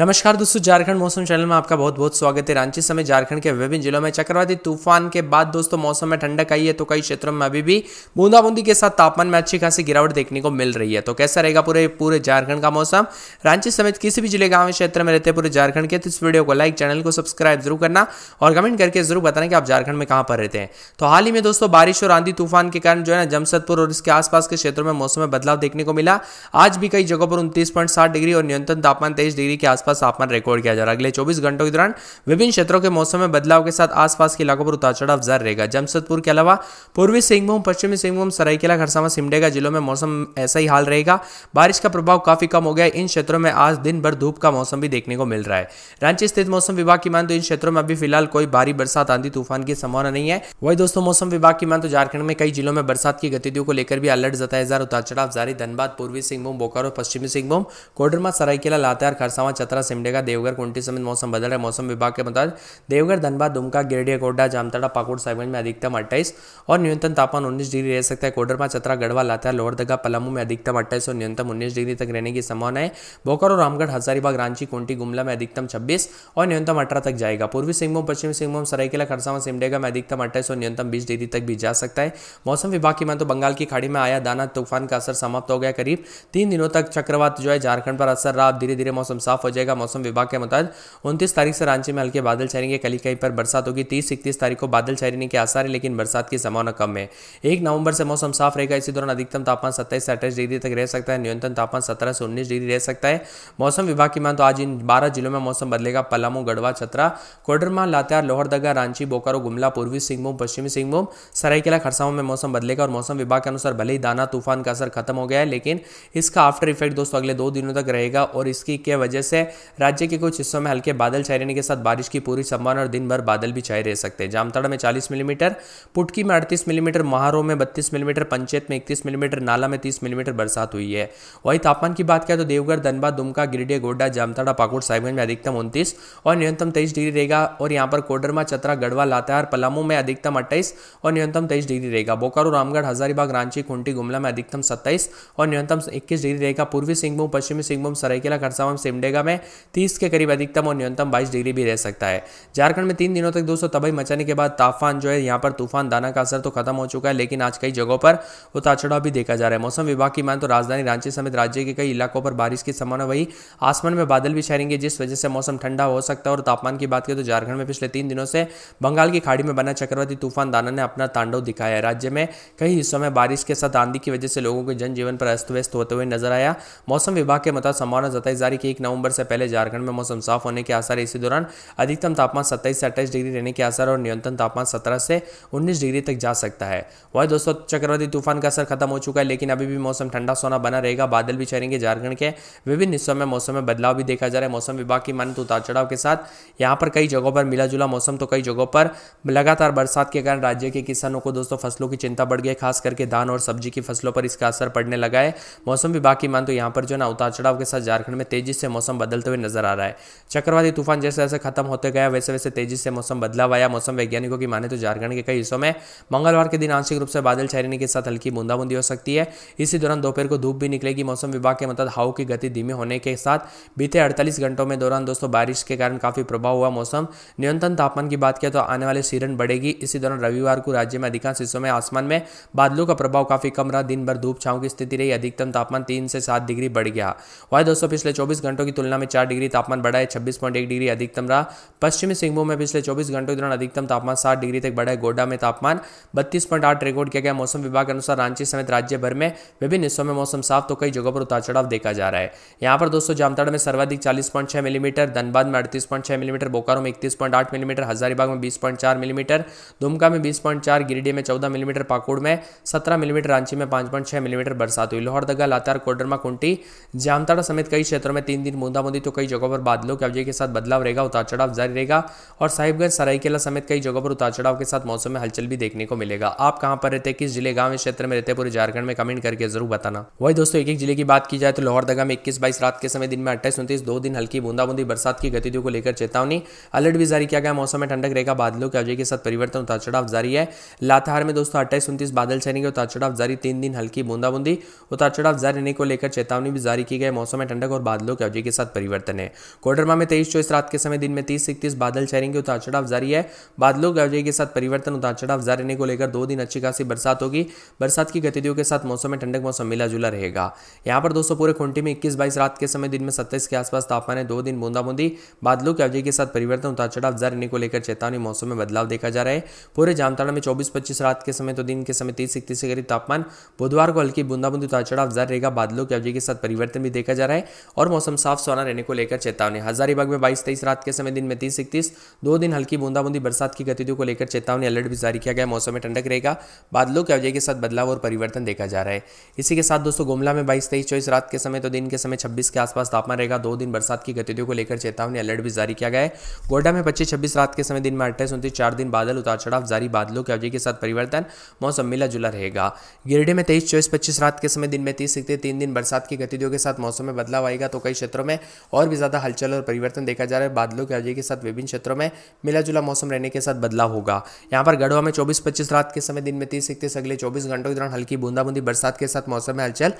नमस्कार दोस्तों झारखंड मौसम चैनल में आपका बहुत बहुत स्वागत है रांची समेत झारखंड के विभिन्न जिलों में चक्रवाती तूफान के बाद दोस्तों मौसम में ठंडक आई है तो कई क्षेत्रों में अभी भी बूंदाबूंदी के साथ तापमान में अच्छी खासी गिरावट देखने को मिल रही है तो कैसा रहेगा पूरे पूरे झारखंड का मौसम रांची समेत किसी भी जिले गाँव क्षेत्र में रहते पूरे झारखंड के तो इस वीडियो को लाइक चैनल को सब्सक्राइब जरूर करना और कमेंट करके जरूर बताना कि आप झारखंड में कहाँ पर रहते हैं तो हाल ही में दोस्तों बारिश और आंधी तूफान के कारण जो है ना जमशेदपुर और इसके आसपास के क्षेत्रों में मौसम में बदलाव देखने को मिला आज भी कई जगहों पर उनतीस डिग्री और न्यूनतम तापमान तेईस डिग्री के आसपास आसपास तापमान रिकॉर्ड किया जा रहा है अगले चौबीस घंटों के दौरान विभिन्न क्षेत्रों के मौसम में बदलाव के साथ आसपास के इलाकों पर उतार चढ़ाव जारी रहेगा जमशेदपुर के अलावा पूर्वी सिंहभूम पश्चिमी सिंहभूम सरायकेला खरसावा सिमडेगा जिलों में मौसम ऐसा ही हाल रहेगा बारिश का प्रभाव काफी कम हो गया इन क्षेत्रों में आज दिन भर धूप का मौसम भी देखने को मिल रहा है रांची स्थित मौसम विभाग की मान तो इन क्षेत्रों में अभी फिलहाल कोई भारी बरसात आंधी तूफान की संभावना नहीं है वही दोस्तों मौसम विभाग की मान तो झारखंड में कई जिलों में बरसात की गतिविधियों को लेकर भी अलर्ट जताया जा रहा उतार चढ़ाव जारी धनबाद पूर्वी सिंहभूम बोकारो पश्चिमी सिंहभूम कोडरमा सरायकेला लातेहार खरसावा चतरा सत्रह सिमडेगा देवघर कुंटी समेत मौसम बदल रहा है मौसम विभाग के मुताबिक देवघर धनबाद दुमका गिरडिया गोड्डा जामताड़ा पाकुड़ साहिबगंज में अधिकतम अट्ठाईस और न्यूनतम तापमान उन्नीस डिग्री रह सकता है कोडरमा चतरा गढ़वा लाता लोअर दगा पलामू में अधिकतम अट्ठाईस और न्यूनतम उन्नीस डिग्री तक रहने की संभावना है बोकर और रामगढ़ हजारीबाग रांची कुंटी गुमला में अधिकतम छब्बीस और न्यूनतम अठारह तक जाएगा पूर्वी सिंहभूम पश्चिम सिंहभूम सरायकेला खरसावा सिमडेगा में अधिकतम अट्ठाईस और न्यूनतम बीस डिग्री तक भी जा सकता है मौसम विभाग की मान तो बंगाल की खाड़ी में आया दाना तूफान का असर समाप्त हो गया करीब तीन दिनों तक चक्रवात जो है झारखंड पर असर रहा धीरे धीरे मौसम साफ हो जाए जाएगा मौसम विभाग के मुताबिक उनतीस तारीख से रांची में हल्के बादल छाएंगे कल कहीं पर बरसात होगी तीस इकतीस तारीख को बादल छाने के आसार है लेकिन बरसात की संभावना कम है एक नवंबर से मौसम साफ रहेगा इसी दौरान अधिकतम तापमान सत्ताईस से अट्ठाईस डिग्री तक रह सकता है न्यूनतम तापमान सत्रह से उन्नीस डिग्री रह सकता है मौसम विभाग की मान तो आज इन बारह जिलों में मौसम बदलेगा पलामू गढ़वा छतरा कोडरमा लातेहार लोहरदगा रांची बोकारो गुमला पूर्वी सिंहभूम पश्चिमी सिंहभूम सरायकेला खरसावा में मौसम बदलेगा और मौसम विभाग के अनुसार भले ही दाना तूफान का असर खत्म हो गया है लेकिन इसका आफ्टर इफेक्ट दोस्तों अगले दो दिनों तक रहेगा और इसकी के वजह से राज्य के कुछ हिस्सों में हल्के बादल छाए रहने के साथ बारिश की पूरी संभावना और दिन भर बादल भी छाए रह सकते हैं जामताड़ा में चालीस मिलीमीटर पुटकी में अड़तीस मिलीमीटर महारोह में बत्तीस मिलीमीटर पंचायत में इकतीस मिलीमीटर नाला में तीस मिलीमीटर बरसात हुई है वहीं तापमान की बात करें तो देवगढ़ धनबाद दुमका गिरिडीह गोड्डा जामताड़ा पाकुड़ साहिबगंज में अधिकतम उनतीस और न्यूनतम तेईस डिग्री रहेगा और यहाँ पर कोडरमा चतरा गढ़वा लातेहार पलामू में अधिकतम अट्ठाईस और न्यूनतम तेईस डिग्री रहेगा बोकारो रामगढ़ हजारीबाग रांची खुंटी गुमला में अधिकतम सत्ताईस और न्यूनतम इक्कीस डिग्री रहेगा पूर्वी सिंहभूम पश्चिमी सिंहभूम सरायकेला खरसावा सिमडेगा में में तीस के करीब अधिकतम और न्यूनतम बाईस डिग्री भी रह सकता है झारखंड में तीन दिनों तक दोस्तों तबाही मचाने के बाद तापमान जो है यहाँ पर तूफान दाना का असर तो खत्म हो चुका है लेकिन आज कई जगहों पर उतार चढ़ाव भी देखा जा रहा है मौसम विभाग की मान तो राजधानी रांची समेत राज्य के कई इलाकों पर बारिश की संभावना वही आसमान में बादल भी छहरेंगे जिस वजह से मौसम ठंडा हो सकता है और तापमान की बात करें तो झारखंड में पिछले तीन दिनों से बंगाल की खाड़ी में बना चक्रवर्ती तूफान दाना ने अपना तांडव दिखाया है राज्य में कई हिस्सों में बारिश के साथ आंधी की वजह से लोगों के जनजीवन पर अस्त व्यस्त होते हुए नजर आया मौसम विभाग के मुताबिक संभावना जताई जा रही कि एक नवंबर से पहले झारखंड में मौसम साफ होने के आसार इसी दौरान अधिकतम तापमान सत्ताईस से अट्ठाईस डिग्री रहने के आसार और न्यूनतम तापमान सत्रह से उन्नीस डिग्री तक जा सकता है वही दोस्तों चक्रवाती तूफान का असर खत्म हो चुका है लेकिन अभी भी मौसम ठंडा सोना बना रहेगा बादल भी छरेंगे झारखंड के विभिन्न हिस्सों में मौसम में बदलाव भी देखा जा रहा है मौसम विभाग की माने उतार चढ़ाव के साथ यहाँ पर कई जगहों पर मिला जुला मौसम तो कई जगहों पर लगातार बरसात के कारण राज्य के किसानों को दोस्तों फसलों की चिंता बढ़ गई है खास करके धान और सब्जी की फसलों पर इसका असर पड़ने लगा है मौसम विभाग की मान तो यहाँ पर जो ना उतार चढ़ाव के साथ झारखंड में तेजी से मौसम बदल बदलते हुए नजर आ रहा है चक्रवाती तूफान जैसे जैसे खत्म होते गया वैसे वैसे तेजी से मौसम बदलाव आया मौसम वैज्ञानिकों की माने तो झारखंड के कई हिस्सों में मंगलवार के दिन आंशिक रूप से बादल छहरीने के साथ हल्की बूंदाबूंदी हो सकती है इसी दौरान दोपहर को धूप भी निकलेगी मौसम विभाग के मतलब हाउ की गति धीमी होने के साथ बीते अड़तालीस घंटों में दौरान दोस्तों बारिश के कारण काफी प्रभाव हुआ मौसम न्यूनतम तापमान की बात किया तो आने वाले सीरन बढ़ेगी इसी दौरान रविवार को राज्य में अधिकांश हिस्सों में आसमान में बादलों का प्रभाव काफी कम रहा दिन भर धूप छाव की स्थिति रही अधिकतम तापमान तीन से सात डिग्री बढ़ गया वह दोस्तों पिछले चौबीस घंटों की तुलना में चार डिग्री तापमान बढ़ा है छब्बीस पॉइंट एक डिग्री अधिकतम रहा पश्चिमी सिंहभूम में पिछले चौबीस घंटों के दौरान अधिकतम तापमान सात डिग्री तक बढ़ा है गोडा में तापमान बत्तीस पॉइंट आठ रिकॉर्ड किया गया मौसम विभाग के अनुसार रांची समेत राज्य भर में विभिन्न हिस्सों में मौसम साफ तो कई जगहों पर उतार चढ़ाव देखा जा रहा है यहाँ पर दोस्तों जामताड़ा में सर्वाधिक चालीस पॉइंट छह मिलीमीटर धनबाद में अड़तीस पॉइंट छह मिलीमीटर बोकारो में इकतीस पॉइंट आठ मिलीमीटर हजारीबाग में बीस पॉइंट चार मिलीमीटर दुमका में बीस पॉइंट चार गिरिडीह में चौदह मिलीमीटर पाकुड़ में सत्रह मिलीमीटर रांची में पांच पॉइंट छह मिलीमीटर बरसात हुई लोहरदगा लातार कोडरमा कुंटी जामताड़ा समेत कई क्षेत्रों में तीन दिन बूंदाबूंदी होती तो कई जगहों पर बादलों की अवजय के साथ बदलाव रहेगा उतार चढ़ाव जारी रहेगा और साहिबगंज सरायकेला समेत कई जगहों पर उतार चढ़ाव के साथ मौसम में हलचल भी देखने को मिलेगा आप कहाँ पर रहते किस जिले गांव क्षेत्र में रहते पूरे झारखंड में कमेंट करके जरूर बताना वही दोस्तों एक एक जिले की बात की जाए तो लोहरदगा में इक्कीस बाईस रात के समय दिन में अट्ठाईस उन्तीस दो दिन हल्की बूंदाबूंदी बरसात की गतिविधियों को लेकर चेतावनी अलर्ट भी जारी किया गया मौसम में ठंडक रहेगा बादलों के अवजय के साथ परिवर्तन उतार चढ़ाव जारी है लातहार में दोस्तों अट्ठाईस उन्तीस बादल छाएंगे उतार चढ़ाव जारी तीन दिन हल्की बूंदाबूंदी उतार चढ़ाव जारी रहने को लेकर चेतावनी भी जारी की गई मौसम में ठंडक और बादलों के अवजय के साथ परिवर्तन परिवर्तन है कोडरमा में तेईस चौबीस रात के समय दिन में तीस इकतीस बादल छहरेंगे उतार चढ़ाव जारी है बादलों गरजे के साथ परिवर्तन उतार चढ़ाव जारी रहने को लेकर दो दिन अच्छी खासी बरसात होगी बरसात की गतिविधियों के साथ मौसम में ठंडक मौसम मिला जुला रहेगा यहाँ पर दोस्तों पूरे खुंटी में इक्कीस बाईस रात के समय दिन में सत्ताईस के आसपास तापमान है दो दिन बूंदा बूंदी बादलों के अवधि के साथ परिवर्तन उतार चढ़ाव जारी रहने को लेकर चेतावनी मौसम में बदलाव देखा जा रहा है पूरे जामताड़ा में चौबीस पच्चीस रात के समय तो दिन के समय तीस इकतीस के करीब तापमान बुधवार को हल्की बूंदाबूंदी उतार चढ़ाव जारी रहेगा बादलों के अवधि के साथ परिवर्तन भी देखा जा रहा है और मौसम साफ सोना रहने को लेकर चेतावनी हजारीबाग में बाईस तेईस रात के समय दिन में तीस इकतीस दो दिन हल्की बूंदाबूंदी बरसात की गतिविधियों को लेकर चेतावनी अलर्ट भी जारी किया गया मौसम में ठंडक रहेगा बादलों के अवजय के साथ बदलाव और परिवर्तन देखा जा रहा है इसी के साथ दोस्तों गुमला में बाईस तेईस चौबीस रात के समय तो दिन के समय छब्बीस के आसपास तापमान रहेगा दो दिन बरसात की गतिविधियों को लेकर चेतावनी अलर्ट भी जारी किया गया है गोड्डा में पच्चीस छब्बीस रात के समय दिन में अट्ठाईस उनतीस चार दिन बादल उतार चढ़ाव जारी बादलों के अवजय के साथ परिवर्तन मौसम मिला जुला रहेगा गिरडे में तेईस चौबीस पच्चीस रात के समय दिन में तीस इकतीस तीन दिन बरसात की गतिविधियों के साथ मौसम में बदलाव आएगा तो कई क्षेत्रों में और भी ज़्यादा हलचल और परिवर्तन देखा जा रहा है बादलों की अवजय के साथ विभिन्न क्षेत्रों में मिला जुला मौसम रहने के साथ बदलाव होगा यहाँ पर गढ़वा में चौबीस पच्चीस रात के समय दिन में तीस इकतीस अगले चौबीस घंटों के दौरान हल्की बूंदाबूंदी बरसात के साथ मौसम में हलचल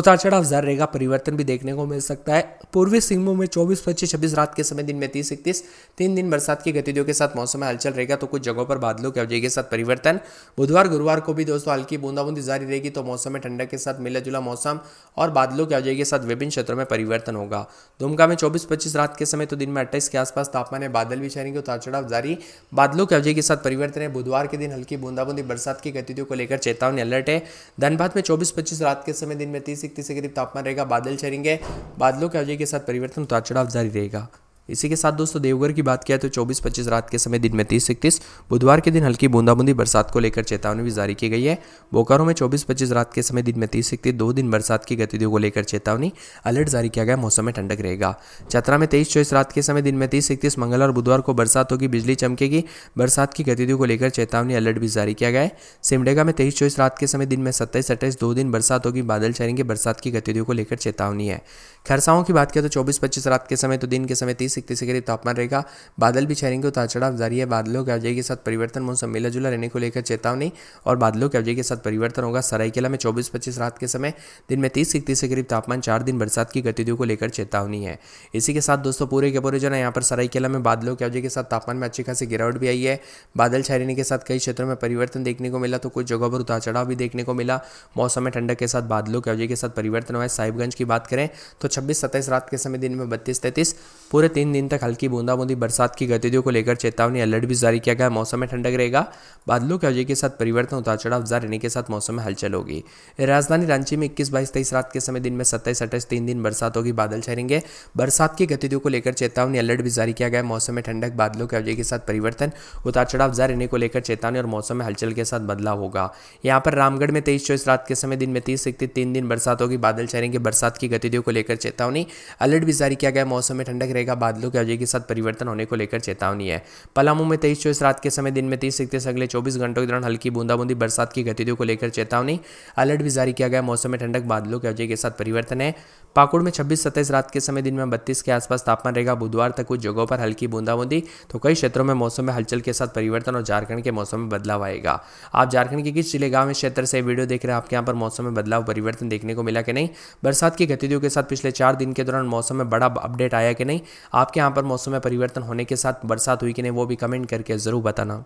उतार चढ़ाव जर रहेगा परिवर्तन भी देखने को मिल सकता है पूर्वी सिंहभूम में चौबीस पच्चीस छब्बीस रात के समय दिन में तीस इकतीस तीन दिन बरसात की गतिविधियों के साथ मौसम में हलचल रहेगा तो कुछ जगहों पर बादलों की अवजय के साथ परिवर्तन बुधवार गुरुवार को भी दोस्तों हल्की बूंदाबूंदी जारी रहेगी तो मौसम में ठंडक के साथ मिला जुला मौसम और बादलों की अवजय के साथ विभिन्न क्षेत्रों में परिवर्तन होगा दुमका में 24-25 रात के समय तो दिन में 28 के आसपास तापमान में बादल भी छाएंगे उतार चढ़ाव जारी बादलों के अवजय के साथ परिवर्तन है बुधवार के दिन हल्की बूंदाबूंदी बरसात की गतिविधियों को लेकर चेतावनी अलर्ट है धनबाद में 24-25 रात के समय दिन में तीस इकतीस के करीब तापमान रहेगा बादल छरेंगे बादलों के अवजय के साथ परिवर्तन उतार चढ़ाव जारी रहेगा इसी के साथ दोस्तों देवघर की बात किया तो 24-25 रात के समय दिन में तीस इकतीस बुधवार के दिन हल्की बूंदाबूंदी बरसात को लेकर चेतावनी भी जारी की गई है बोकारो में 24-25 रात के समय दिन में तीस इकतीस दो दिन बरसात की गतिविधियों को लेकर चेतावनी अलर्ट जारी किया गया मौसम में ठंडक रहेगा चतरा में तेईस चौबीस रात के समय दिन में तीस इकतीस मंगल और बुधवार को बरसात होगी बिजली चमकेगी बरसात की गतिविधियों को लेकर चेतावनी अलर्ट भी जारी किया गया है सिमडेगा में तेईस चौबीस रात के समय दिन में सत्ताईस अट्ठाईस दो दिन बरसात होगी बादल छरेंगे बरसात की गतिविधियों को लेकर चेतावनी है खरसाओं की बात करें तो चौबीस पच्चीस रात के समय तो दिन के समय तीस इकतीस के करीब तापमान रहेगा बादल भी छहरेंगे उतार चढ़ाव जारी है बादलों के अवजय के साथ परिवर्तन मौसम मिला जुला रहने को लेकर चेतावनी और बादलों के अवजय के साथ परिवर्तन होगा सरायकेला में चौबीस पच्चीस रात के समय दिन में तीस इकतीस के करीब तापमान चार दिन बरसात की गतिविधियों को लेकर चेतावनी है इसी के साथ दोस्तों पूरे के पूरे जो है यहाँ पर सरायकेला में बादलों के अवजय के साथ तापमान में अच्छी खासी गिरावट भी आई है बादल छाए के साथ कई क्षेत्रों में परिवर्तन देखने को मिला तो कुछ जगहों पर उतार चढ़ाव भी देखने को मिला मौसम में ठंडक के साथ बादलों के अवजय के साथ परिवर्तन हुआ है साहिबगंज की बात करें तो छब्बीस सत्ताईस रात के समय दिन में बत्तीस तैंतीस पूरे तीन तीन दिन तक हल्की बूंदाबूंदी बरसात की गतिविधियों को लेकर चेतावनी अलर्ट भी जारी किया गया मौसम में ठंडक रहेगा बादलों के अवजय के साथ परिवर्तन उतार चढ़ाव जारी रहने के साथ मौसम में हलचल होगी राजधानी रांची में इक्कीस बाईस तेईस रात के समय दिन में सत्ताईस अट्ठाईस तीन दिन बरसात होगी बादल छहेंगे बरसात की गतिविधियों को लेकर चेतावनी अलर्ट भी जारी किया गया मौसम में ठंडक बादलों के अवजय के साथ परिवर्तन उतार चढ़ाव जारी रहने को लेकर चेतावनी और मौसम में हलचल के साथ बदलाव होगा यहाँ पर रामगढ़ में तेईस चौबीस रात के समय दिन में तीस इकतीस तीन दिन बरसात होगी बादल छहेंगे बरसात की गतिविधियों को लेकर चेतावनी अलर्ट भी जारी किया गया मौसम में ठंडक रहेगा बादल बादलों के आवाजाही के साथ परिवर्तन होने को लेकर चेतावनी है पलामू में तेईस चौबीस रात के समय दिन में तीस इकतीस अगले चौबीस घंटों के दौरान हल्की बूंदाबूंदी बरसात की गतिविधियों को लेकर चेतावनी अलर्ट भी जारी किया गया मौसम में ठंडक बादलों के आवाजाही के साथ परिवर्तन है पाकुड़ में छब्बीस सत्ताईस रात के समय दिन में बत्तीस के आसपास तापमान रहेगा बुधवार तक कुछ जगहों पर हल्की बूंदाबूंदी तो कई क्षेत्रों में मौसम में हलचल के साथ परिवर्तन और झारखंड के मौसम में बदलाव आएगा आप झारखंड के किस जिले गांव में क्षेत्र से वीडियो देख रहे हैं आपके यहाँ पर मौसम में बदलाव परिवर्तन देखने को मिला कि नहीं बरसात की गतिविधियों के साथ पिछले चार दिन के दौरान मौसम में बड़ा अपडेट आया कि नहीं आपके यहाँ पर मौसम में परिवर्तन होने के साथ बरसात हुई कि नहीं वो भी कमेंट करके ज़रूर बताना